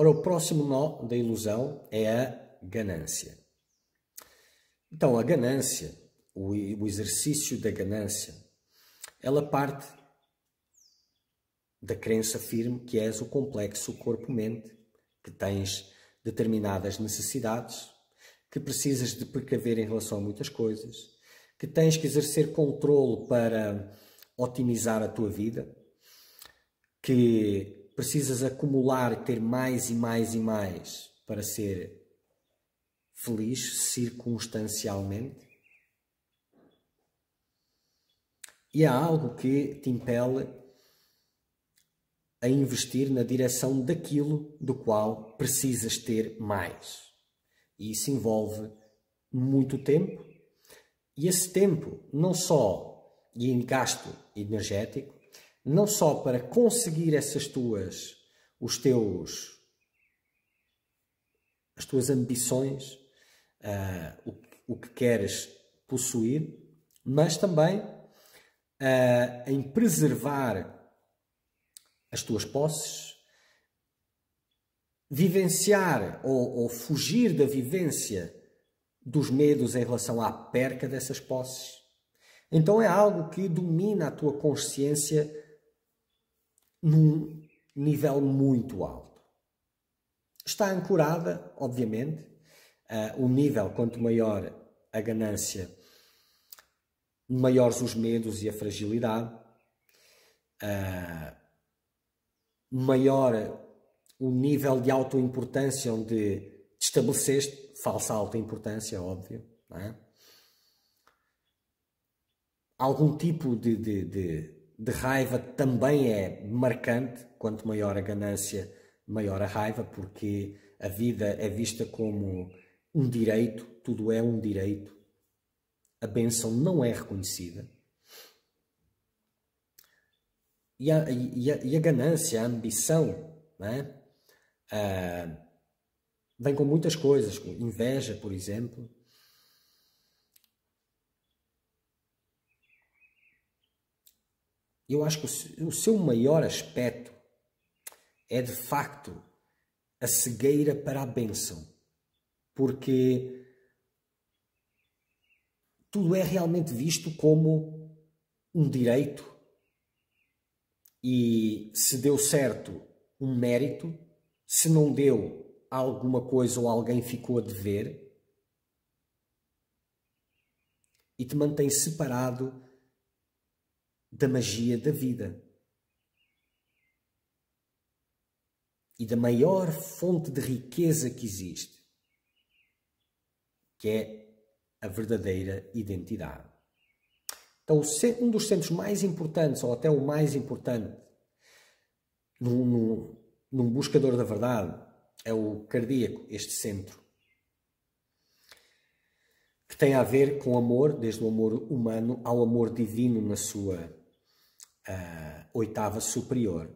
Ora, o próximo nó da ilusão é a ganância. Então, a ganância, o, exercício da ganância, ela parte da crença firme que és o complexo corpo-mente, que tens determinadas necessidades, que precisas de precaver em relação a muitas coisas, que tens que exercer controle para otimizar a tua vida, que precisas acumular, ter mais e mais e mais para ser feliz circunstancialmente? E há algo que te impele a investir na direção daquilo do qual precisas ter mais. E isso envolve muito tempo. E esse tempo, não só em gasto energético, não só para conseguir essas tuas, os teus, as tuas ambições, uh, o, o, que queres possuir, mas também uh, em preservar as tuas posses, vivenciar ou, ou fugir da vivência dos medos em relação à perca dessas posses. Então é algo que domina a tua consciência num nível muito alto. Está ancorada, obviamente, o um nível, quanto maior a ganância, maiores os medos e a fragilidade, maior o nível de autoimportância onde te estabeleceste, falsa autoimportância, óbvio, é? algum tipo de, de, de de raiva também é marcante. Quanto maior a ganância, maior a raiva, porque a vida é vista como um direito, tudo é um direito. A bênção não é reconhecida. E a, e a, e a ganância, a ambição, né? ah, vem com muitas coisas, com inveja, por exemplo Eu acho que o seu maior aspecto é de facto a cegueira para a bênção, porque tudo é realmente visto como um direito e se deu certo um mérito, se não deu alguma coisa ou alguém ficou a dever e te mantém separado da magia da vida e da maior fonte de riqueza que existe, que é a verdadeira identidade. Então, um dos centros mais importantes, ou até o mais importante, num, num, num buscador da verdade, é o cardíaco, este centro que tem a ver com amor, desde o amor humano ao amor divino na sua uh, oitava superior.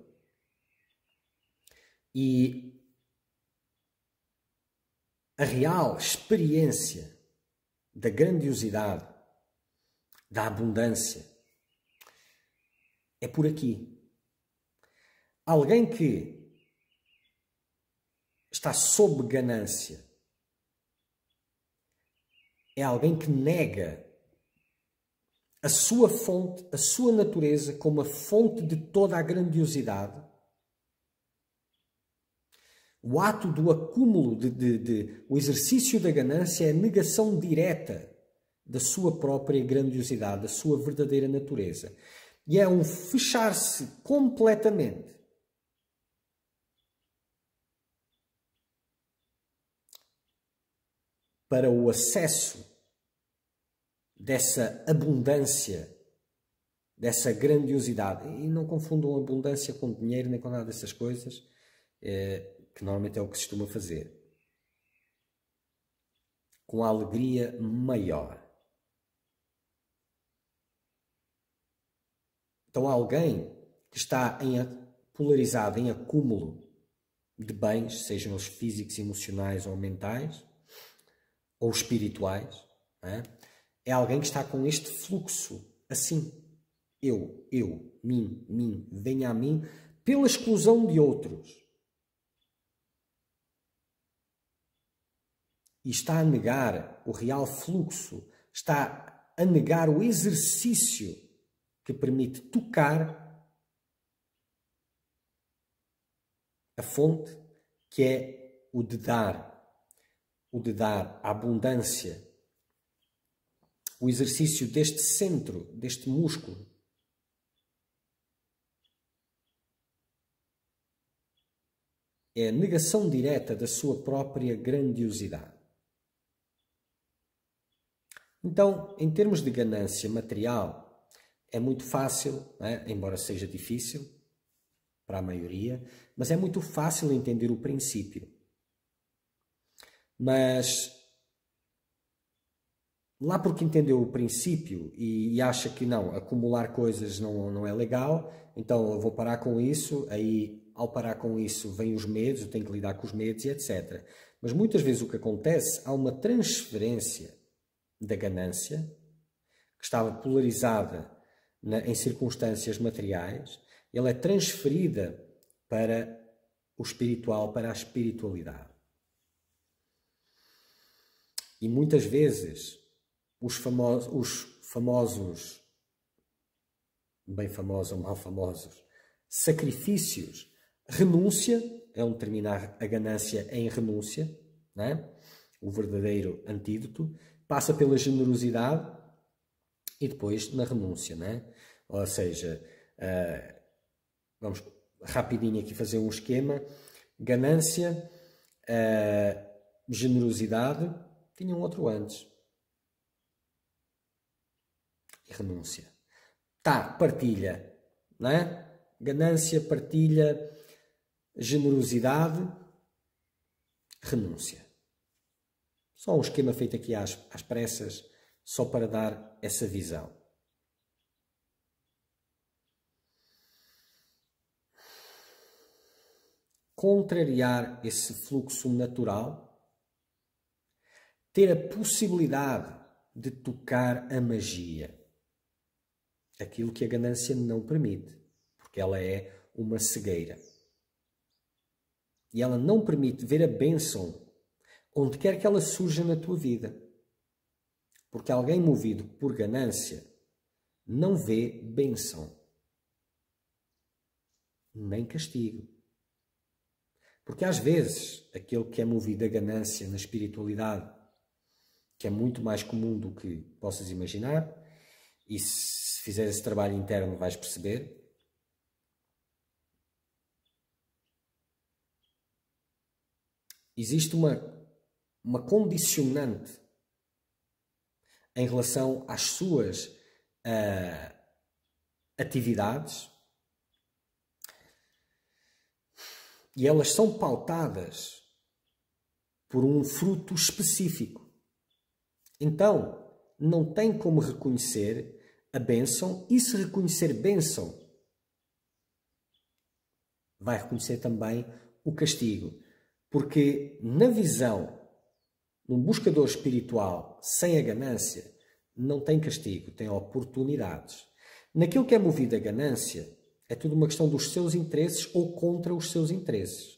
E a real experiência da grandiosidade, da abundância, é por aqui. Alguém que está sob ganância é alguém que nega a sua fonte, a sua natureza, como a fonte de toda a grandiosidade, o ato do acúmulo, de, de, de, o exercício da ganância é a negação direta da sua própria grandiosidade, da sua verdadeira natureza. E é um fechar-se completamente para o acesso dessa abundância, dessa grandiosidade. E não confundam abundância com dinheiro nem com nada dessas coisas, eh, que normalmente é o que se costuma fazer. Com a alegria maior. Então, alguém que está em, polarizado em acúmulo de bens, sejam eles físicos, emocionais ou mentais, ou espirituais, é? é alguém que está com este fluxo assim. Eu, eu, mim, mim, venha a mim, pela exclusão de outros. E está a negar o real fluxo, está a negar o exercício que permite tocar a fonte, que é o de dar, o de dar a abundância o exercício deste centro, deste músculo. É a negação direta da sua própria grandiosidade. Então, em termos de ganância material, é muito fácil, né? embora seja difícil para a maioria, mas é muito fácil entender o princípio. Mas lá porque entendeu o princípio e, e, acha que não, acumular coisas não, não é legal, então eu vou parar com isso, aí ao parar com isso vem os medos, eu tenho que lidar com os medos e etc. Mas muitas vezes o que acontece, há uma transferência da ganância, que estava polarizada na, em circunstâncias materiais, ela é transferida para o espiritual, para a espiritualidade. E muitas vezes os famosos, os famosos bem famosos ou mal famosos, sacrifícios, renúncia, é um terminar a ganância em renúncia, né? o verdadeiro antídoto, passa pela generosidade e depois na renúncia. né? Ou seja, uh, vamos rapidinho aqui fazer um esquema, ganância, uh, generosidade, tinha um outro antes, renúncia. Tá, partilha, né? Ganância, partilha, generosidade, renúncia. Só um esquema feito aqui às, às pressas, só para dar essa visão. Contrariar esse fluxo natural, ter a possibilidade de tocar a magia aquilo que a ganância não permite, porque ela é uma cegueira. E ela não permite ver a bênção onde quer que ela surja na tua vida. Porque alguém movido por ganância não vê bênção, nem castigo. Porque às vezes aquele que é movido a ganância na espiritualidade, que é muito mais comum do que possas imaginar, e se fizeres esse trabalho interno, vais perceber. Existe uma, uma condicionante em relação às suas uh, atividades e elas são pautadas por um fruto específico. Então, não tem como reconhecer a bênção e se reconhecer bênção, vai reconhecer também o castigo. Porque na visão, num buscador espiritual sem a ganância, não tem castigo, tem oportunidades. Naquilo que é movido a ganância, é tudo uma questão dos seus interesses ou contra os seus interesses.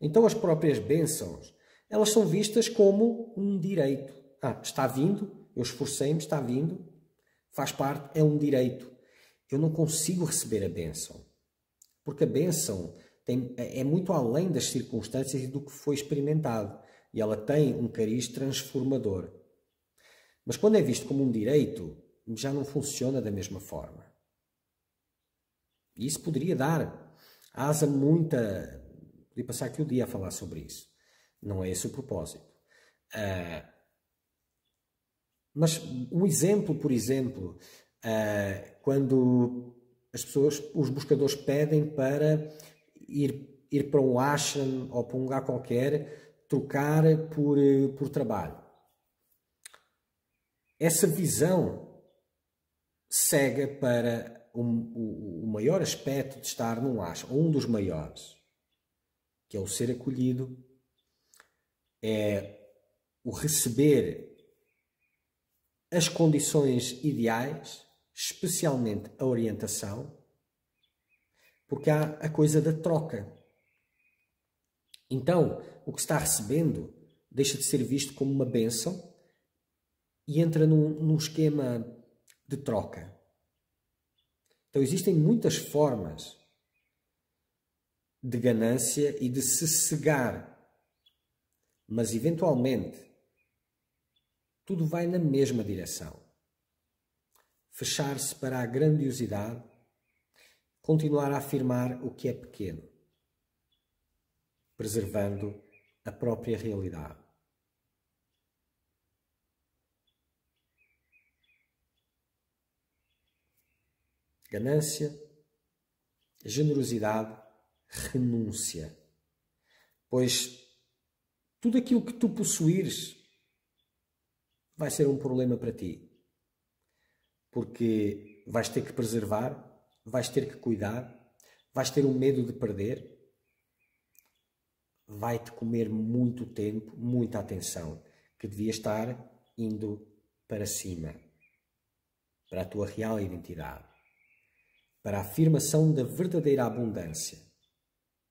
Então as próprias bênçãos, elas são vistas como um direito. Ah, está vindo, eu esforcei-me, está vindo, faz parte, é um direito. Eu não consigo receber a bênção, porque a bênção tem, é, é muito além das circunstâncias e do que foi experimentado, e ela tem um cariz transformador. Mas quando é visto como um direito, já não funciona da mesma forma. E isso poderia dar asa muita. Podia passar aqui o dia a falar sobre isso. Não é esse o propósito. Uh, mas um exemplo, por exemplo, uh, quando as pessoas, os buscadores pedem para ir, ir para um Ashen ou para um lugar qualquer, trocar por, eh, por trabalho. Essa visão cega para o, o, o maior aspecto de estar num Ashen, ou um dos maiores, que é o ser acolhido, é o receber as condições ideais, especialmente a orientação, porque há a coisa da troca. Então, o que está recebendo deixa de ser visto como uma bênção e entra num, num esquema de troca. Então, existem muitas formas de ganância e de se cegar, mas eventualmente tudo vai na mesma direção. Fechar-se para a grandiosidade, continuar a afirmar o que é pequeno, preservando a própria realidade. Ganância, generosidade, renúncia. Pois tudo aquilo que tu possuíres vai ser um problema para ti. Porque vais ter que preservar, vais ter que cuidar, vais ter um medo de perder, vai-te comer muito tempo, muita atenção, que devia estar indo para cima, para a tua real identidade, para a afirmação da verdadeira abundância,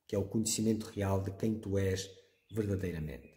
que é o conhecimento real de quem tu és verdadeiramente.